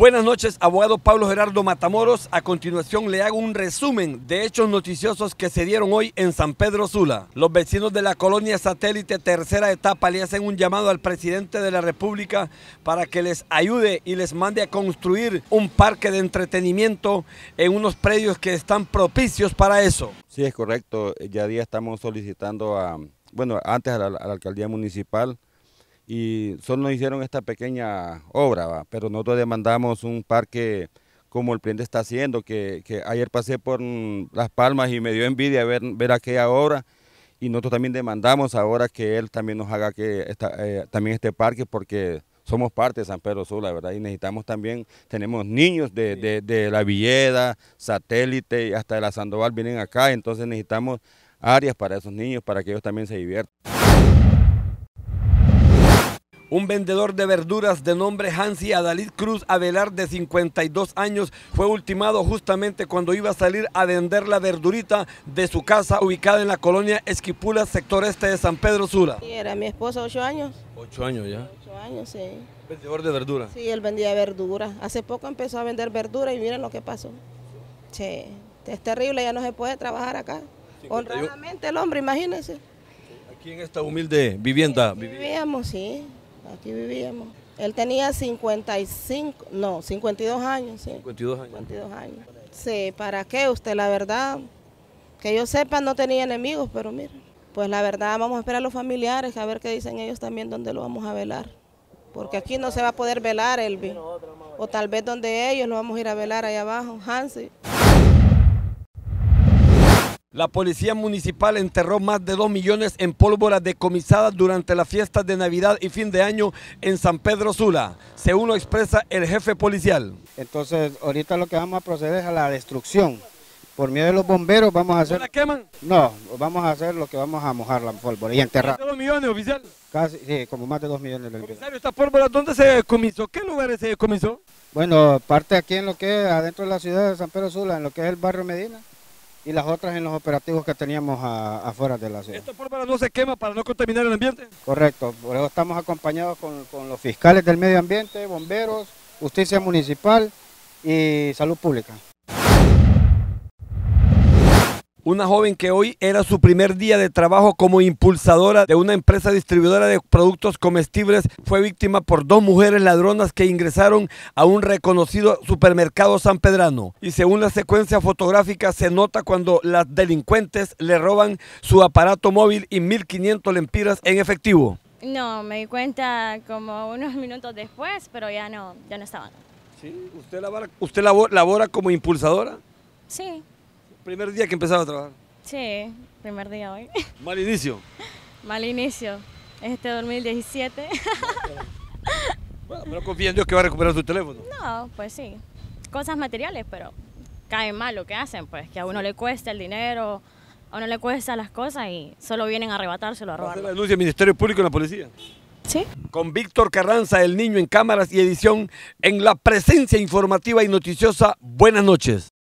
Buenas noches, abogado Pablo Gerardo Matamoros. A continuación le hago un resumen de hechos noticiosos que se dieron hoy en San Pedro Sula. Los vecinos de la colonia satélite tercera etapa le hacen un llamado al presidente de la República para que les ayude y les mande a construir un parque de entretenimiento en unos predios que están propicios para eso. Sí, es correcto. Ya día estamos solicitando a, bueno, antes a la, a la alcaldía municipal y solo nos hicieron esta pequeña obra, pero nosotros demandamos un parque como el cliente está haciendo, que, ayer pasé por mm, Las Palmas y me dio envidia ver, ver aquella obra y nosotros también demandamos ahora que él también nos haga que eh, también este parque porque somos parte de San Pedro Sula, ¿verdad? Y necesitamos también, tenemos niños de, La Villeda, Satélite y hasta de la Sandoval vienen acá, entonces necesitamos áreas para esos niños, para que ellos también se diviertan. Un vendedor de verduras de nombre Hansi Adalid Cruz Avelar de 52 años fue ultimado justamente cuando iba a salir a vender la verdurita de su casa ubicada en la colonia Esquipula, sector este de San Pedro Sula. Sí, era mi esposa, 8 años. 8 años ya. 8 años, sí. ¿Vendedor de verduras? Sí, él vendía verduras. Hace poco empezó a vender verduras y miren lo que pasó. Che, es terrible, ya no se puede trabajar acá. Honradamente el hombre, imagínense. Aquí en esta humilde vivienda. vivíamos, sí. Aquí vivíamos. Él tenía 55, no, 52 años, sí. 52 años. años. Sí, ¿para qué usted? La verdad, que yo sepa, no tenía enemigos, pero mira. pues la verdad vamos a esperar a los familiares a ver qué dicen ellos también dónde lo vamos a velar. Porque aquí no se va a poder velar, Elvi. O tal vez donde ellos lo vamos a ir a velar allá abajo, Hansi. La policía municipal enterró más de 2 millones en pólvora decomisada durante las fiestas de Navidad y fin de año en San Pedro Sula, según lo expresa el jefe policial. Entonces, ahorita lo que vamos a proceder es a la destrucción. Por miedo de los bomberos vamos a hacer... la queman? No, vamos a hacer lo que vamos a mojar la pólvora y enterrar. ¿Más de 2 millones, oficial? Casi, sí, como más de 2 millones. De Comisario, ¿esta pólvora dónde se decomisó? ¿Qué lugares se decomisó? Bueno, parte aquí en lo que es adentro de la ciudad de San Pedro Sula, en lo que es el barrio Medina y las otras en los operativos que teníamos afuera de la ciudad. por para no se quema para no contaminar el ambiente? Correcto, por eso estamos acompañados con los fiscales del medio ambiente, bomberos, justicia municipal y salud pública una joven que hoy era su primer día de trabajo como impulsadora de una empresa distribuidora de productos comestibles, fue víctima por dos mujeres ladronas que ingresaron a un reconocido supermercado San Pedrano. Y según la secuencia fotográfica se nota cuando las delincuentes le roban su aparato móvil y 1.500 lempiras en efectivo. No, me di cuenta como unos minutos después, pero ya no, ya no estaban. ¿Usted, labora como impulsadora? Sí primer día que empezaba a trabajar. Sí, primer día hoy. Mal inicio. Mal inicio. Este 2017. bueno, pero confía en Dios que va a recuperar su teléfono. No, pues sí. Cosas materiales, pero cae mal lo que hacen, pues, que a uno le cuesta el dinero, a uno le cuesta las cosas y solo vienen a arrebatárselo, a robarlo. la denuncia del Ministerio Público y la policía? Sí. Con Víctor Carranza, el niño en cámaras y edición, en la presencia informativa y noticiosa, buenas noches.